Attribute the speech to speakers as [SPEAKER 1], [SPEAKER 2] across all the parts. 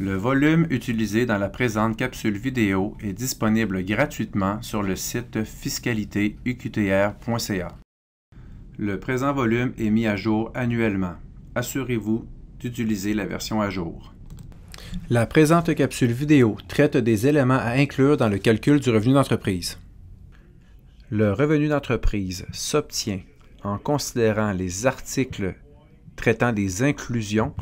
[SPEAKER 1] Le volume utilisé dans la présente capsule vidéo est disponible gratuitement sur le site fiscalitéuqtr.ca. Le présent volume est mis à jour annuellement. Assurez-vous d'utiliser la version à jour. La présente capsule vidéo traite des éléments à inclure dans le calcul du revenu d'entreprise. Le revenu d'entreprise s'obtient en considérant les articles traitant des inclusions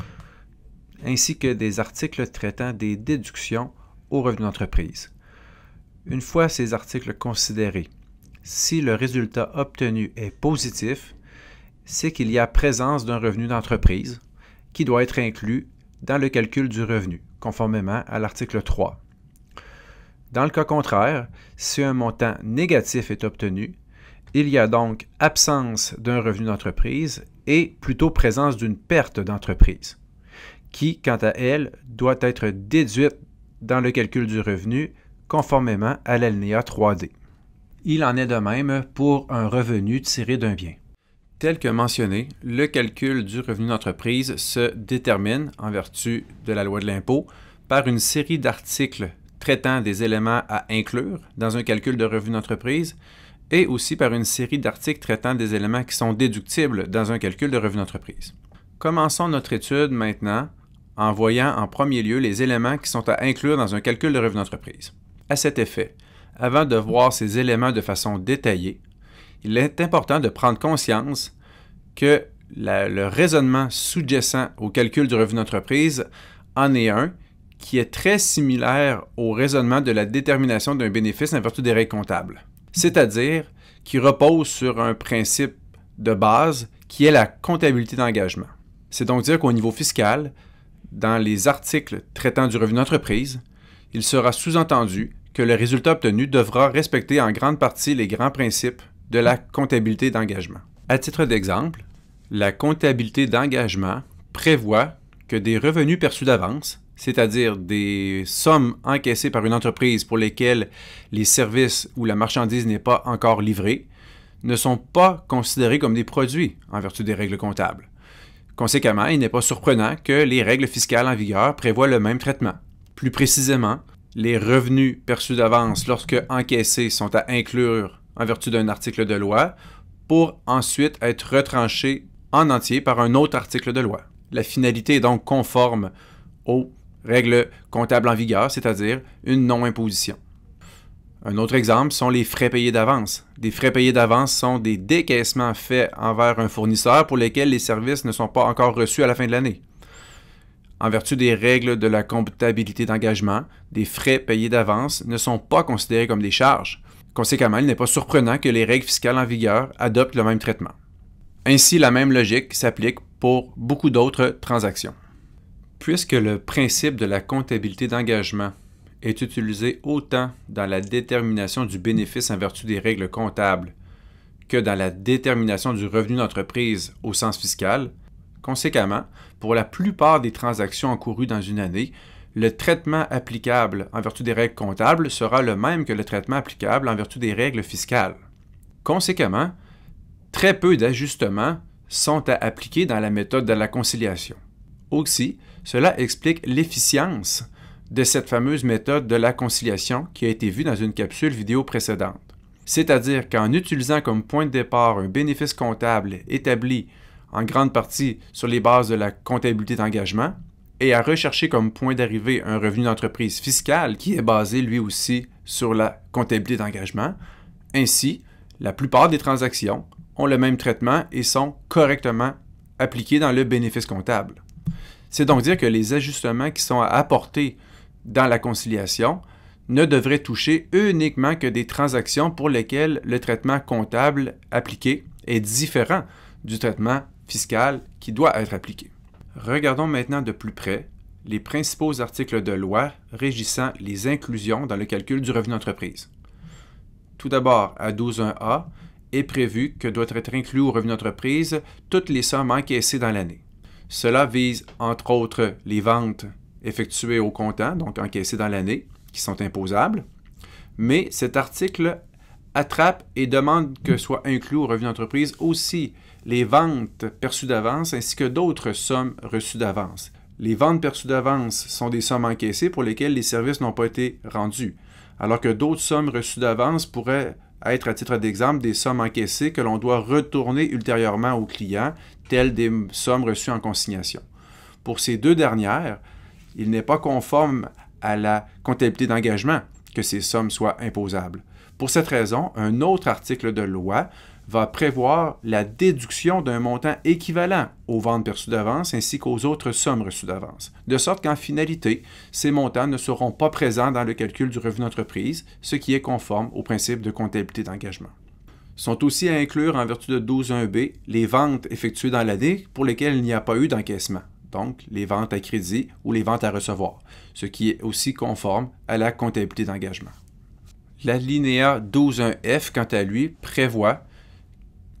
[SPEAKER 1] ainsi que des articles traitant des déductions au revenu d'entreprise. Une fois ces articles considérés, si le résultat obtenu est positif, c'est qu'il y a présence d'un revenu d'entreprise qui doit être inclus dans le calcul du revenu, conformément à l'article 3. Dans le cas contraire, si un montant négatif est obtenu, il y a donc absence d'un revenu d'entreprise et plutôt présence d'une perte d'entreprise qui, quant à elle, doit être déduite dans le calcul du revenu conformément à l'alinéa 3D. Il en est de même pour un revenu tiré d'un bien. Tel que mentionné, le calcul du revenu d'entreprise se détermine, en vertu de la loi de l'impôt, par une série d'articles traitant des éléments à inclure dans un calcul de revenu d'entreprise et aussi par une série d'articles traitant des éléments qui sont déductibles dans un calcul de revenu d'entreprise. Commençons notre étude maintenant en voyant en premier lieu les éléments qui sont à inclure dans un calcul de revenu d'entreprise. À cet effet, avant de voir ces éléments de façon détaillée, il est important de prendre conscience que le raisonnement sous-jacent au calcul du revenu d'entreprise en est un qui est très similaire au raisonnement de la détermination d'un bénéfice en vertu des règles comptables, c'est-à-dire qui repose sur un principe de base qui est la comptabilité d'engagement. C'est donc dire qu'au niveau fiscal, dans les articles traitant du revenu d'entreprise, il sera sous-entendu que le résultat obtenu devra respecter en grande partie les grands principes de la comptabilité d'engagement. À titre d'exemple, la comptabilité d'engagement prévoit que des revenus perçus d'avance, c'est-à-dire des sommes encaissées par une entreprise pour lesquelles les services ou la marchandise n'est pas encore livrée, ne sont pas considérés comme des produits en vertu des règles comptables. Conséquemment, il n'est pas surprenant que les règles fiscales en vigueur prévoient le même traitement. Plus précisément, les revenus perçus d'avance lorsque encaissés sont à inclure en vertu d'un article de loi pour ensuite être retranchés en entier par un autre article de loi. La finalité est donc conforme aux règles comptables en vigueur, c'est-à-dire une non-imposition. Un autre exemple sont les frais payés d'avance. Des frais payés d'avance sont des décaissements faits envers un fournisseur pour lesquels les services ne sont pas encore reçus à la fin de l'année. En vertu des règles de la comptabilité d'engagement, des frais payés d'avance ne sont pas considérés comme des charges. Conséquemment, il n'est pas surprenant que les règles fiscales en vigueur adoptent le même traitement. Ainsi, la même logique s'applique pour beaucoup d'autres transactions. Puisque le principe de la comptabilité d'engagement est utilisé autant dans la détermination du bénéfice en vertu des règles comptables que dans la détermination du revenu d'entreprise au sens fiscal. Conséquemment, pour la plupart des transactions encourues dans une année, le traitement applicable en vertu des règles comptables sera le même que le traitement applicable en vertu des règles fiscales. Conséquemment, très peu d'ajustements sont à appliquer dans la méthode de la conciliation. Aussi, cela explique l'efficience de cette fameuse méthode de la conciliation qui a été vue dans une capsule vidéo précédente. C'est-à-dire qu'en utilisant comme point de départ un bénéfice comptable établi en grande partie sur les bases de la comptabilité d'engagement, et à rechercher comme point d'arrivée un revenu d'entreprise fiscal qui est basé lui aussi sur la comptabilité d'engagement. Ainsi, la plupart des transactions ont le même traitement et sont correctement appliquées dans le bénéfice comptable. C'est donc dire que les ajustements qui sont à apporter dans la conciliation ne devrait toucher uniquement que des transactions pour lesquelles le traitement comptable appliqué est différent du traitement fiscal qui doit être appliqué. Regardons maintenant de plus près les principaux articles de loi régissant les inclusions dans le calcul du revenu d'entreprise. Tout d'abord, à 12.1a, est prévu que doit être inclus au revenu d'entreprise toutes les sommes encaissées dans l'année. Cela vise, entre autres, les ventes effectuées au comptant, donc encaissées dans l'année, qui sont imposables. Mais cet article attrape et demande que soient inclus au revenu d'entreprise aussi les ventes perçues d'avance ainsi que d'autres sommes reçues d'avance. Les ventes perçues d'avance sont des sommes encaissées pour lesquelles les services n'ont pas été rendus, alors que d'autres sommes reçues d'avance pourraient être, à titre d'exemple, des sommes encaissées que l'on doit retourner ultérieurement au client, telles des sommes reçues en consignation. Pour ces deux dernières, il n'est pas conforme à la comptabilité d'engagement que ces sommes soient imposables. Pour cette raison, un autre article de loi va prévoir la déduction d'un montant équivalent aux ventes perçues d'avance ainsi qu'aux autres sommes reçues d'avance, de sorte qu'en finalité, ces montants ne seront pas présents dans le calcul du revenu d'entreprise, ce qui est conforme au principe de comptabilité d'engagement. Sont aussi à inclure en vertu de 12.1b les ventes effectuées dans l'année pour lesquelles il n'y a pas eu d'encaissement donc les ventes à crédit ou les ventes à recevoir, ce qui est aussi conforme à la comptabilité d'engagement. L'alinéa 12.1F, quant à lui, prévoit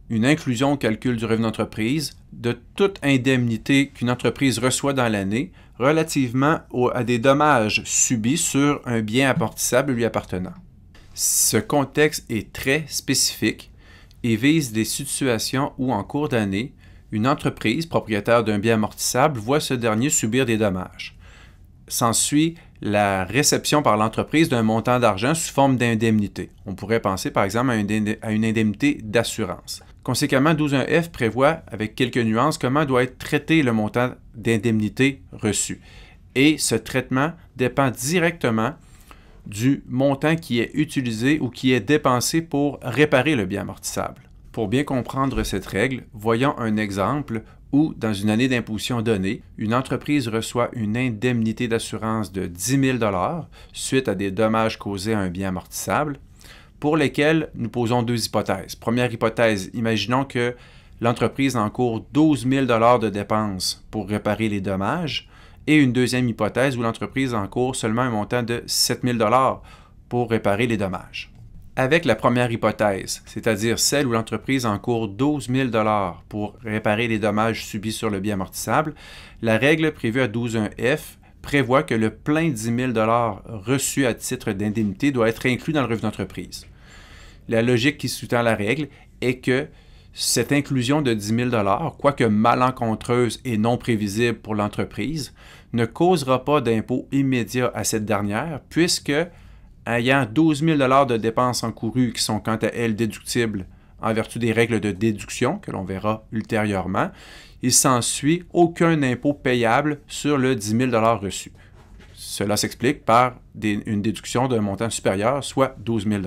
[SPEAKER 1] une inclusion au calcul du revenu d'entreprise de toute indemnité qu'une entreprise reçoit dans l'année relativement à des dommages subis sur un bien amortissable lui appartenant. Ce contexte est très spécifique et vise des situations où, en cours d'année, une entreprise propriétaire d'un bien amortissable voit ce dernier subir des dommages. S'ensuit la réception par l'entreprise d'un montant d'argent sous forme d'indemnité. On pourrait penser par exemple à une indemnité d'assurance. Conséquemment, 12.1F prévoit, avec quelques nuances, comment doit être traité le montant d'indemnité reçu. Et ce traitement dépend directement du montant qui est utilisé ou qui est dépensé pour réparer le bien amortissable. Pour bien comprendre cette règle, voyons un exemple où, dans une année d'imposition donnée, une entreprise reçoit une indemnité d'assurance de 10 000 suite à des dommages causés à un bien amortissable, pour lesquels nous posons deux hypothèses. Première hypothèse, imaginons que l'entreprise encourt 12 000 de dépenses pour réparer les dommages, et une deuxième hypothèse où l'entreprise encourt seulement un montant de 7 000 pour réparer les dommages avec la première hypothèse, c'est-à-dire celle où l'entreprise encourt 12 000 pour réparer les dommages subis sur le bien amortissable, la règle prévue à 12.1F prévoit que le plein 10 000 reçu à titre d'indemnité doit être inclus dans le revenu d'entreprise. La logique qui sous-tend la règle est que cette inclusion de 10 000 quoique malencontreuse et non prévisible pour l'entreprise, ne causera pas d'impôt immédiat à cette dernière puisque ayant 12 000 de dépenses encourues qui sont quant à elles déductibles en vertu des règles de déduction que l'on verra ultérieurement, il s'ensuit aucun impôt payable sur le 10 000 reçu. Cela s'explique par une déduction d'un montant supérieur, soit 12 000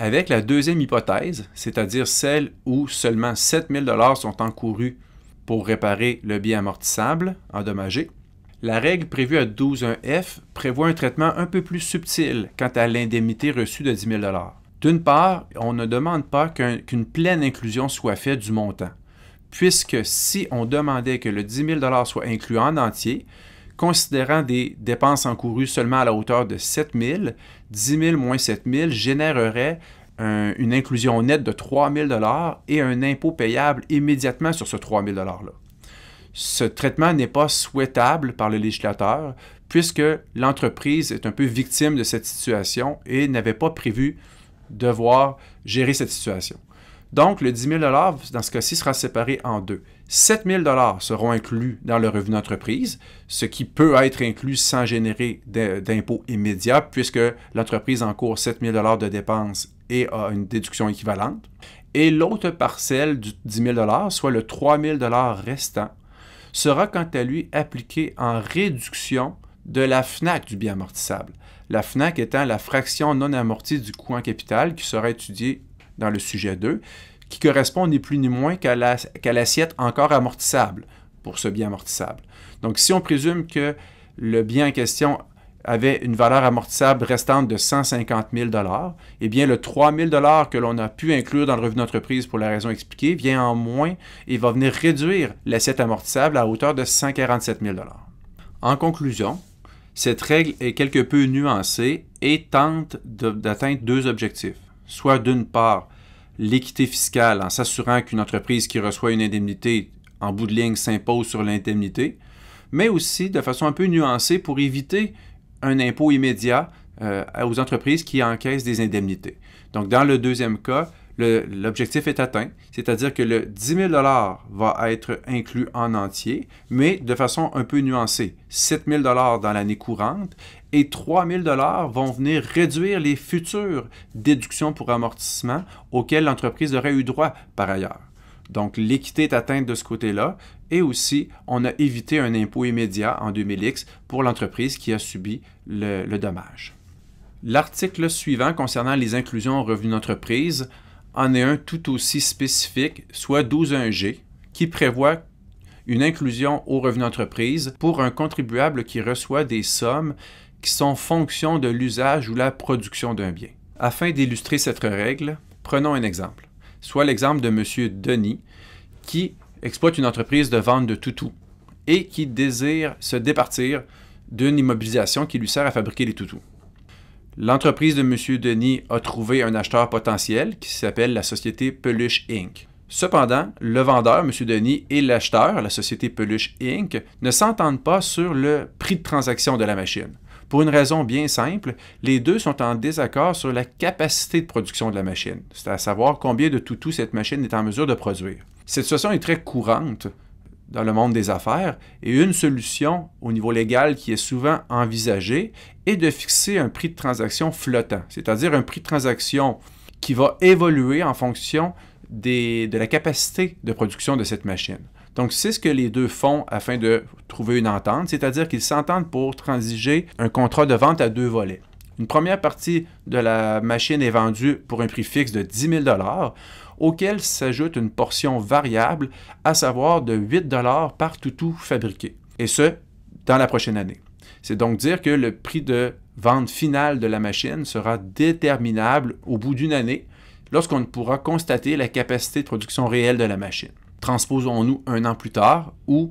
[SPEAKER 1] Avec la deuxième hypothèse, c'est-à-dire celle où seulement 7 000 sont encourus pour réparer le bien amortissable endommagé, la règle prévue à 12.1F prévoit un traitement un peu plus subtil quant à l'indemnité reçue de 10 000 D'une part, on ne demande pas qu'une pleine inclusion soit faite du montant, puisque si on demandait que le 10 000 soit inclus en entier, considérant des dépenses encourues seulement à la hauteur de 7 000, 10 000 moins 7 000 générerait une inclusion nette de 3 000 et un impôt payable immédiatement sur ce 3 000 $-là ce traitement n'est pas souhaitable par le législateur puisque l'entreprise est un peu victime de cette situation et n'avait pas prévu devoir gérer cette situation. Donc, le 10 000 dans ce cas-ci sera séparé en deux. 7 000 seront inclus dans le revenu d'entreprise, ce qui peut être inclus sans générer d'impôt immédiat puisque l'entreprise encourt 7 000 de dépenses et a une déduction équivalente. Et l'autre parcelle du 10 000 soit le 3 000 restant, sera quant à lui appliqué en réduction de la FNAC du bien amortissable. La FNAC étant la fraction non amortie du coût en capital qui sera étudiée dans le sujet 2, qui correspond ni plus ni moins qu'à l'assiette encore amortissable pour ce bien amortissable. Donc si on présume que le bien en question avait une valeur amortissable restante de 150 000 eh bien, le 3 000 que l'on a pu inclure dans le revenu d'entreprise pour la raison expliquée vient en moins et va venir réduire l'assiette amortissable à hauteur de 147 000 En conclusion, cette règle est quelque peu nuancée et tente d'atteindre deux objectifs, soit d'une part l'équité fiscale en s'assurant qu'une entreprise qui reçoit une indemnité en bout de ligne s'impose sur l'indemnité, mais aussi de façon un peu nuancée pour éviter un impôt immédiat euh, aux entreprises qui encaissent des indemnités. Donc, dans le deuxième cas, l'objectif est atteint, c'est-à-dire que le 10 000 va être inclus en entier, mais de façon un peu nuancée. 7 000 dans l'année courante et 3 000 vont venir réduire les futures déductions pour amortissement auxquelles l'entreprise aurait eu droit par ailleurs. Donc l'équité est atteinte de ce côté-là. Et aussi, on a évité un impôt immédiat en 2000X pour l'entreprise qui a subi le, dommage. L'article suivant concernant les inclusions au revenus d'entreprise en est un tout aussi spécifique, soit 12.1G, qui prévoit une inclusion au revenu d'entreprise pour un contribuable qui reçoit des sommes qui sont fonction de l'usage ou la production d'un bien. Afin d'illustrer cette règle, prenons un exemple soit l'exemple de M. Denis, qui exploite une entreprise de vente de toutous et qui désire se départir d'une immobilisation qui lui sert à fabriquer les toutous. L'entreprise de M. Denis a trouvé un acheteur potentiel qui s'appelle la société Peluche Inc. Cependant, le vendeur, M. Denis, et l'acheteur, la société Peluche Inc., ne s'entendent pas sur le prix de transaction de la machine pour une raison bien simple, les deux sont en désaccord sur la capacité de production de la machine, c'est à savoir combien de toutous cette machine est en mesure de produire. Cette situation est très courante dans le monde des affaires et une solution au niveau légal qui est souvent envisagée est de fixer un prix de transaction flottant, c'est-à-dire un prix de transaction qui va évoluer en fonction de la capacité de production de cette machine. Donc, c'est ce que les deux font afin de trouver une entente, c'est-à-dire qu'ils s'entendent pour transiger un contrat de vente à deux volets. Une première partie de la machine est vendue pour un prix fixe de 10 000 auquel s'ajoute une portion variable, à savoir de 8 par toutou fabriqué, et ce, dans la prochaine année. C'est donc dire que le prix de vente finale de la machine sera déterminable au bout d'une année lorsqu'on pourra constater la capacité de production réelle de la machine transposons-nous un an plus tard, où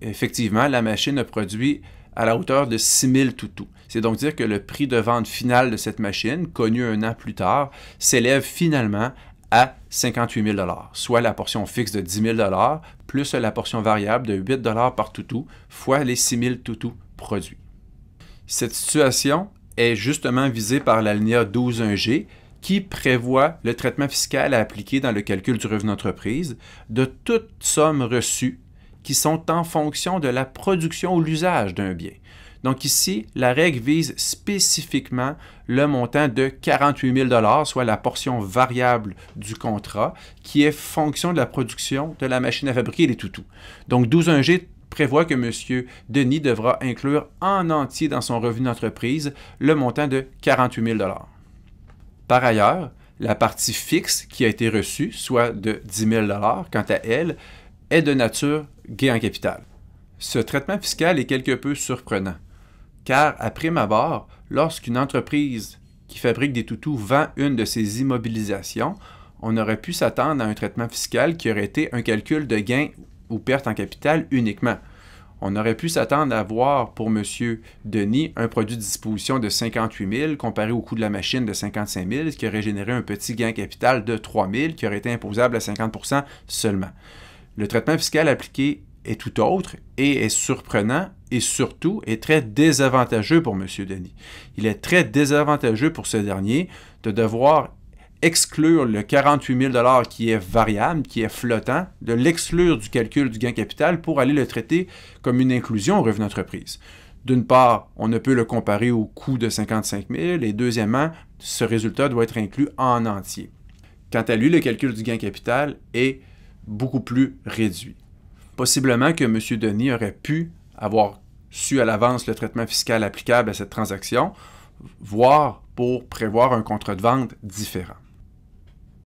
[SPEAKER 1] effectivement la machine a produit à la hauteur de 6000 toutous. C'est donc dire que le prix de vente final de cette machine, connu un an plus tard, s'élève finalement à 58 000 soit la portion fixe de 10 000 plus la portion variable de 8 par toutou, fois les 6 000 toutous produits. Cette situation est justement visée par 12 12.1g qui prévoit le traitement fiscal à appliquer dans le calcul du revenu d'entreprise de toute somme reçue qui sont en fonction de la production ou l'usage d'un bien. Donc ici, la règle vise spécifiquement le montant de 48 000 soit la portion variable du contrat, qui est fonction de la production de la machine à fabriquer des toutous. Donc 1 g prévoit que M. Denis devra inclure en entier dans son revenu d'entreprise le montant de 48 000 par ailleurs, la partie fixe qui a été reçue, soit de 10 000 quant à elle, est de nature gain en capital. Ce traitement fiscal est quelque peu surprenant, car à prime abord, lorsqu'une entreprise qui fabrique des toutous vend une de ses immobilisations, on aurait pu s'attendre à un traitement fiscal qui aurait été un calcul de gain ou perte en capital uniquement on aurait pu s'attendre à voir pour M. Denis un produit de disposition de 58 000 comparé au coût de la machine de 55 000, ce qui aurait généré un petit gain capital de 3 000 qui aurait été imposable à 50 seulement. Le traitement fiscal appliqué est tout autre et est surprenant et surtout est très désavantageux pour M. Denis. Il est très désavantageux pour ce dernier de devoir exclure le 48 000 qui est variable, qui est flottant, de l'exclure du calcul du gain capital pour aller le traiter comme une inclusion au revenu d'entreprise. D'une part, on ne peut le comparer au coût de 55 000 et deuxièmement, ce résultat doit être inclus en entier. Quant à lui, le calcul du gain capital est beaucoup plus réduit. Possiblement que M. Denis aurait pu avoir su à l'avance le traitement fiscal applicable à cette transaction, voire pour prévoir un contrat de vente différent.